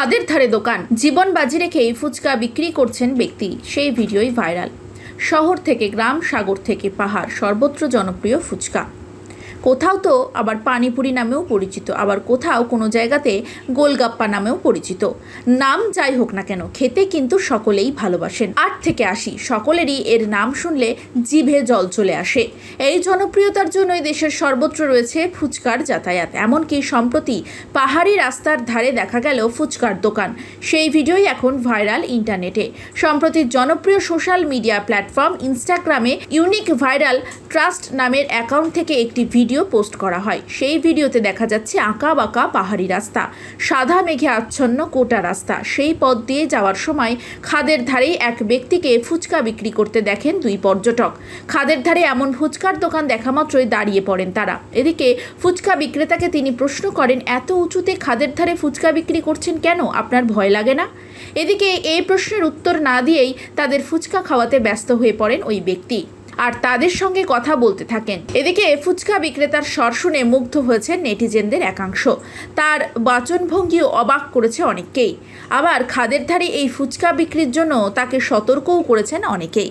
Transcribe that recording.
ছাদের ধারে দোকান জীবন বাজি এই ফুচকা বিক্রি করছেন ব্যক্তি সেই ভিডিওই ভাইরাল শহর থেকে গ্রাম সাগর থেকে পাহাড় সর্বত্র জনপ্রিয় ফুচকা কোথাও তো আবার পানিপুরি নামেও পরিচিত আবার কোথাও কোনো জায়গাতে গোলগাপ্পা নামেও পরিচিত নাম যাই হোক না কেন খেতে কিন্তু সকলেই ভালোবাসেন আট থেকে আসি সকলেরই এর নাম শুনলে জিভে জল চলে আসে এই জনপ্রিয়তার জন্যই দেশের সর্বত্র রয়েছে ফুচকার যাতায়াত এমনকি সম্প্রতি পাহাড়ি রাস্তার ধারে দেখা গেল ফুচকার দোকান সেই ভিডিওই এখন ভাইরাল ইন্টারনেটে সম্প্রতি জনপ্রিয় সোশ্যাল মিডিয়া প্ল্যাটফর্ম ইনস্টাগ্রামে ইউনিক ভাইরাল ট্রাস্ট নামের অ্যাকাউন্ট থেকে একটি ভিডিও ভিডিও পোস্ট করা হয় সেই ভিডিওতে দেখা যাচ্ছে আঁকা বাঁকা পাহাড়ি রাস্তা সাদা মেঘে আচ্ছন্ন কোটা রাস্তা সেই পথ দিয়ে যাওয়ার সময় খাদের ধারেই এক ব্যক্তিকে ফুচকা বিক্রি করতে দেখেন দুই পর্যটক খাদের ধারে এমন ফুচকার দোকান দেখা মাত্রই দাঁড়িয়ে পড়েন তারা এদিকে ফুচকা বিক্রেতাকে তিনি প্রশ্ন করেন এত উঁচুতে খাদের ধারে ফুচকা বিক্রি করছেন কেন আপনার ভয় লাগে না এদিকে এই প্রশ্নের উত্তর না দিয়েই তাদের ফুচকা খাওয়াতে ব্যস্ত হয়ে পড়েন ওই ব্যক্তি আর তাদের সঙ্গে কথা বলতে থাকেন এদিকে ফুচকা বিক্রেতার স্বর শুনে মুগ্ধ হয়েছেন নেটিজেনদের একাংশ তার বাচনভঙ্গিও অবাক করেছে অনেককেই আবার খাদের ধারে এই ফুচকা বিক্রির জন্য তাকে সতর্কও করেছেন অনেকেই